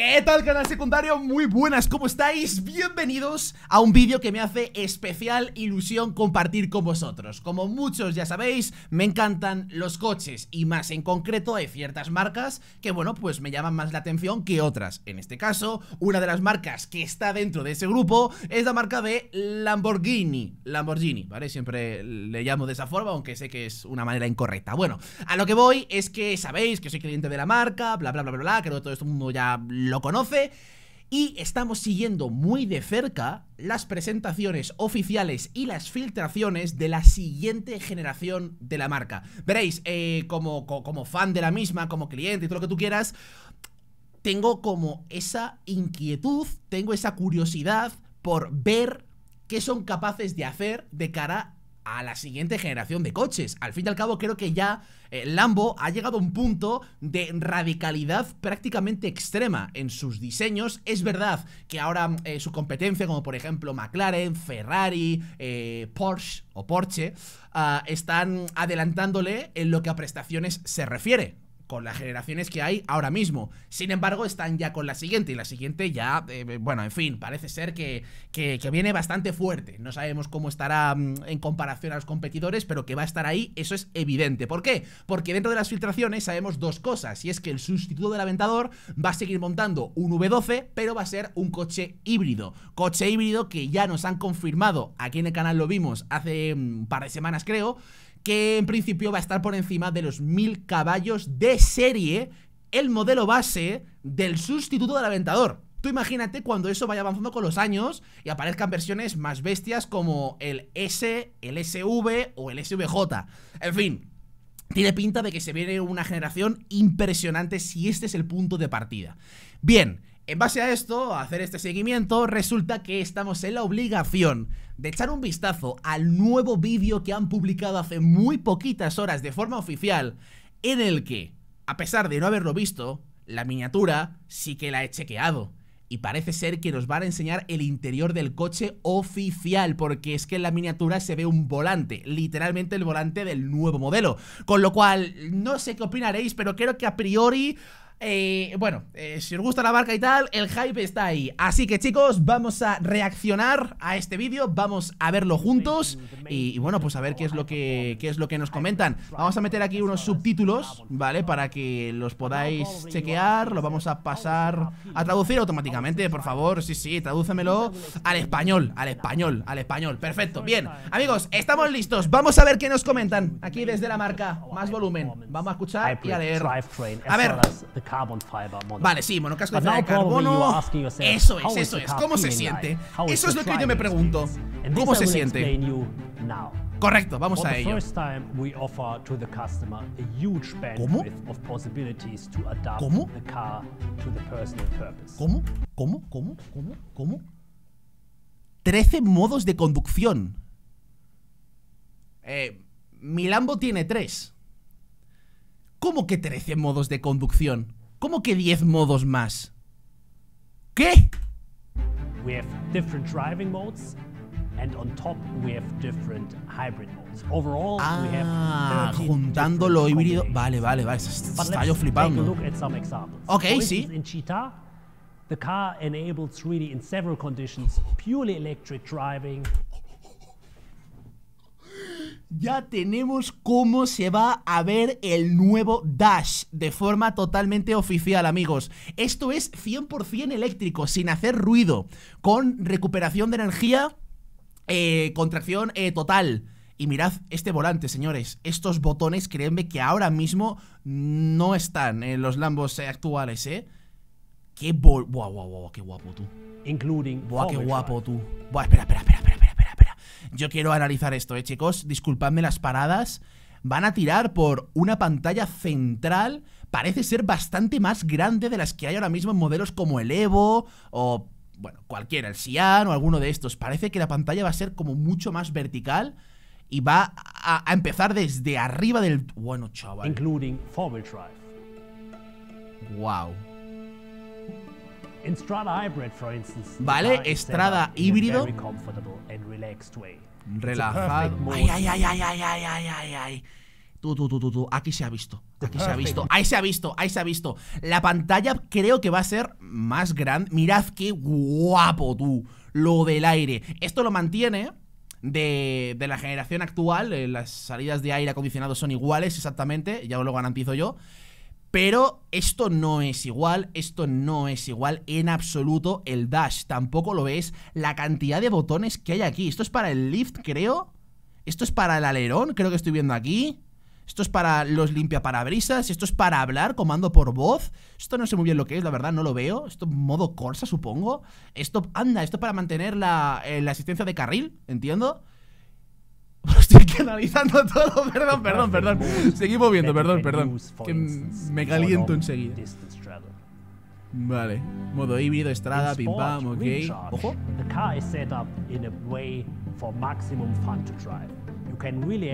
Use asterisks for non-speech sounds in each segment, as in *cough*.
¿Qué tal canal secundario? Muy buenas, ¿cómo estáis? Bienvenidos a un vídeo que me hace especial ilusión compartir con vosotros Como muchos ya sabéis, me encantan los coches y más en concreto hay ciertas marcas que bueno, pues me llaman más la atención que otras En este caso, una de las marcas que está dentro de ese grupo es la marca de Lamborghini Lamborghini, ¿vale? Siempre le llamo de esa forma, aunque sé que es una manera incorrecta Bueno, a lo que voy es que sabéis que soy cliente de la marca, bla bla bla bla bla, creo que todo este mundo ya lo conoce. Y estamos siguiendo muy de cerca las presentaciones oficiales y las filtraciones de la siguiente generación de la marca. Veréis, eh, como, como fan de la misma, como cliente y todo lo que tú quieras, tengo como esa inquietud, tengo esa curiosidad por ver qué son capaces de hacer de cara a a la siguiente generación de coches. Al fin y al cabo creo que ya eh, Lambo ha llegado a un punto de radicalidad prácticamente extrema en sus diseños. Es verdad que ahora eh, su competencia, como por ejemplo McLaren, Ferrari, eh, Porsche o Porsche, ah, están adelantándole en lo que a prestaciones se refiere con las generaciones que hay ahora mismo. Sin embargo, están ya con la siguiente y la siguiente ya, eh, bueno, en fin, parece ser que, que, viene bastante fuerte. No sabemos cómo estará mm, en comparación a los competidores, pero que va a estar ahí, eso es evidente. ¿Por qué? Porque dentro de las filtraciones sabemos dos cosas, y es que el sustituto del Aventador va a seguir montando un V12, pero va a ser un coche híbrido. Coche híbrido que ya nos han confirmado, aquí en el canal lo vimos hace un mm, par de semanas creo, que en principio va a estar por encima de los 1000 caballos de serie, el modelo base del sustituto del Aventador. Tú imagínate cuando eso vaya avanzando con los años y aparezcan versiones más bestias como el S, el SV o el SVJ. En fin, tiene pinta de que se viene una generación impresionante si este es el punto de partida. Bien, en base a esto, a hacer este seguimiento, resulta que estamos en la obligación de echar un vistazo al nuevo vídeo que han publicado hace muy poquitas horas de forma oficial, en el que, a pesar de no haberlo visto, la miniatura sí que la he chequeado. Y parece ser que nos van a enseñar el interior del coche oficial, porque es que en la miniatura se ve un volante, literalmente el volante del nuevo modelo. Con lo cual, no sé qué opinaréis, pero creo que a priori eh, bueno, eh, si os gusta la barca y tal, el hype está ahí. Así que chicos, vamos a reaccionar a este vídeo, vamos a verlo juntos y, bueno, pues a ver qué es lo que qué es lo que nos comentan. Vamos a meter aquí unos subtítulos, ¿vale? Para que los podáis chequear, lo vamos a pasar a traducir automáticamente, por favor. Sí, sí, tradúcemelo al español, al español, al español. Perfecto. Bien. Amigos, estamos listos. Vamos a ver qué nos comentan aquí desde la marca. Más volumen. Vamos a escuchar y a leer. A ver. Vale, sí, monocasco de de carbono. Eso es, eso es. ¿Cómo se siente? Eso es lo que yo me pregunto. ¿Cómo se siente? Correcto, vamos a ello. ¿Cómo? ¿Cómo? ¿Cómo? ¿Cómo? ¿Cómo? ¿Cómo? ¿Cómo? 13 modos de conducción. Eh, mi Lambo tiene tres ¿Cómo que trece modos de conducción? ¿Cómo que 10 modos más? ¿Qué? We have different driving modes and on top we have different hybrid modes. Overall ah, we have ah, juntando lo híbrido. Vale, vale, vale. Está yo flipando. look at some examples. Okay, sí. In Cheetah, the car enables really in several conditions purely electric driving ya tenemos cómo se va a ver el nuevo Dash de forma totalmente oficial, amigos. Esto es 100% eléctrico, sin hacer ruido, con recuperación de energía, eh, contracción eh, total. Y mirad este volante, señores. Estos botones, créanme que ahora mismo no están en los Lambos eh, actuales, ¿eh? Qué bol... Buah, qué guapo tú. Including Buah, qué guapo tú. Buah, espera, espera. espera. Yo quiero analizar esto, ¿eh, chicos? Disculpadme las paradas. Van a tirar por una pantalla central, parece ser bastante más grande de las que hay ahora mismo en modelos como el Evo o, bueno, cualquiera, el Sian o alguno de estos. Parece que la pantalla va a ser como mucho más vertical y va a, empezar desde arriba del... Bueno, chaval. Including drive. Wow. ¿Vale? Estrada híbrido. Relajad Ay, ay, ay, ay, ay, ay, Tú, tú, tú, tú, Aquí se ha visto. Aquí se ha visto. Ahí se ha visto. Ahí se ha visto. La pantalla creo que va a ser más grande. Mirad qué guapo, tú. Lo del aire. Esto lo mantiene. De, la generación actual. Eh, las salidas de aire acondicionado son iguales, exactamente. Ya os lo garantizo yo. Pero esto no es igual, esto no es igual en absoluto. El dash tampoco lo ves. La cantidad de botones que hay aquí. Esto es para el lift, creo. Esto es para el alerón, creo que estoy viendo aquí. Esto es para los limpiaparabrisas, esto es para hablar, comando por voz. Esto no sé muy bien lo que es, la verdad, no lo veo. Esto modo Corsa, supongo. Esto, anda, esto para mantener la eh, asistencia de carril, entiendo. *laughs* Estoy canalizando todo, *laughs* perdón, perdón, perdón. Seguimos viendo, perdón, perdón. Que me caliento enseguida. Vale, modo híbrido, estrada, pim pam, ok. Ojo.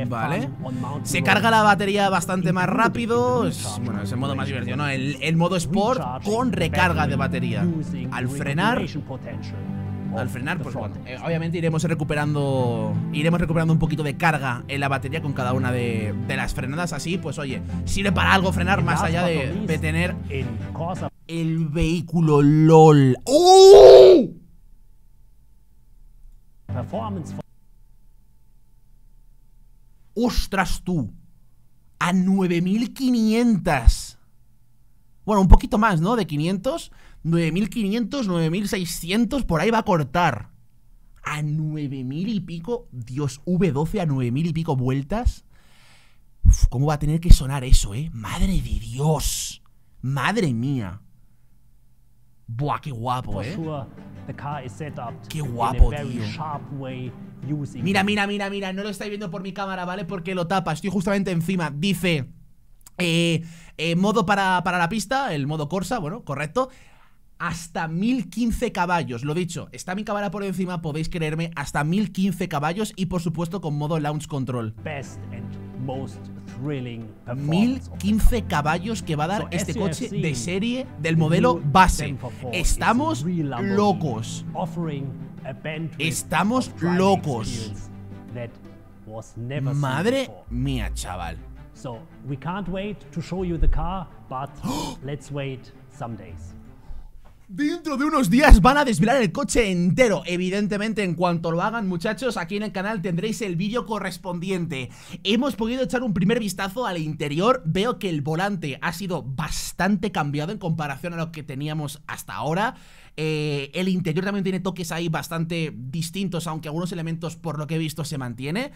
Vale. Se carga la batería bastante más rápido. bueno, es el modo más divertido, ¿no? el modo sport con recarga de batería. Al frenar al frenar, pues eh, obviamente iremos recuperando iremos recuperando un poquito de carga en la batería con cada una de, las frenadas. Así, pues oye, sirve para algo frenar más allá de, de tener el vehículo LOL. ¡Oh! ¡Ostras tú! A 9500. Bueno, un poquito más, ¿no? De 500. 9.500, 9.600, por ahí va a cortar. A 9.000 y pico, Dios, V12 a 9.000 y pico vueltas. ¿Cómo va a tener que sonar eso, eh? Madre de Dios. Madre mía. Buah, qué guapo, eh. Qué guapo, tío. Mira, mira, mira, mira. No lo estáis viendo por mi cámara, ¿vale? Porque lo tapa. Estoy justamente encima. Dice... Eh, eh modo para, para la pista, el modo Corsa, bueno, correcto hasta 1015 caballos. Lo dicho, está mi cámara por encima, podéis creerme, hasta 1015 caballos y por supuesto con modo launch control. 1015 caballos que va a dar este coche de serie del modelo base. Estamos locos. Estamos locos. Madre mía, chaval. So, we can't wait to *gasps* let's wait Dentro de unos días van a desvelar el coche entero Evidentemente en cuanto lo hagan muchachos Aquí en el canal tendréis el vídeo correspondiente Hemos podido echar un primer vistazo al interior Veo que el volante ha sido bastante cambiado En comparación a lo que teníamos hasta ahora eh, El interior también tiene toques ahí bastante distintos Aunque algunos elementos por lo que he visto se mantiene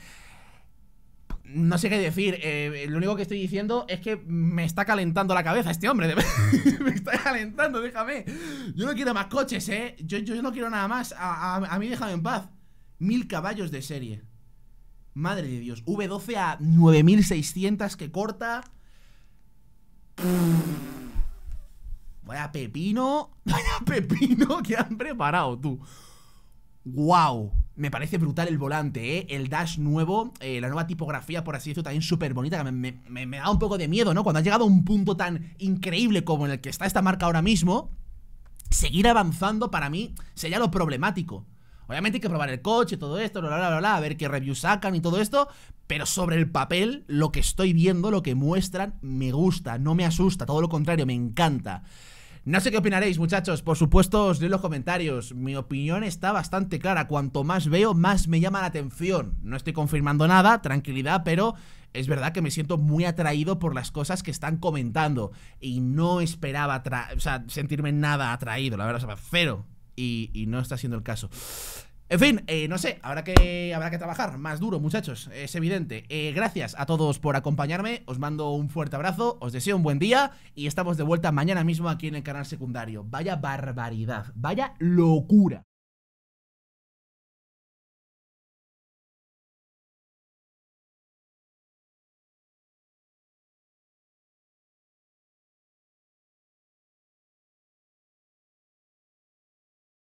no sé qué decir. Eh, lo único que estoy diciendo es que me está calentando la cabeza este hombre. *laughs* me está calentando, déjame. Yo no quiero más coches, ¿eh? Yo, no quiero nada más. A, a, mí déjame en paz. Mil caballos de serie. Madre de Dios. V12 a 9600 que corta. Vaya pepino. *laughs* Vaya pepino que han preparado, tú wow. Me parece brutal el volante, ¿eh? El dash nuevo, eh, la nueva tipografía, por así decirlo, también súper bonita. Me, me, me, da un poco de miedo, ¿no? Cuando ha llegado a un punto tan increíble como en el que está esta marca ahora mismo, seguir avanzando para mí sería lo problemático. Obviamente hay que probar el coche, todo esto, bla, bla, bla, bla, a ver qué reviews sacan y todo esto, pero sobre el papel, lo que estoy viendo, lo que muestran, me gusta, no me asusta, todo lo contrario, me encanta. No sé qué opinaréis, muchachos. Por supuesto, os en los comentarios. Mi opinión está bastante clara. Cuanto más veo, más me llama la atención. No estoy confirmando nada, tranquilidad, pero es verdad que me siento muy atraído por las cosas que están comentando. Y no esperaba sentirme nada atraído, la verdad, cero. y no está siendo el caso. En fin, eh, no sé, habrá que, habrá que trabajar más duro, muchachos, es evidente. Eh, gracias a todos por acompañarme, os mando un fuerte abrazo, os deseo un buen día y estamos de vuelta mañana mismo aquí en el canal secundario. Vaya barbaridad, vaya locura.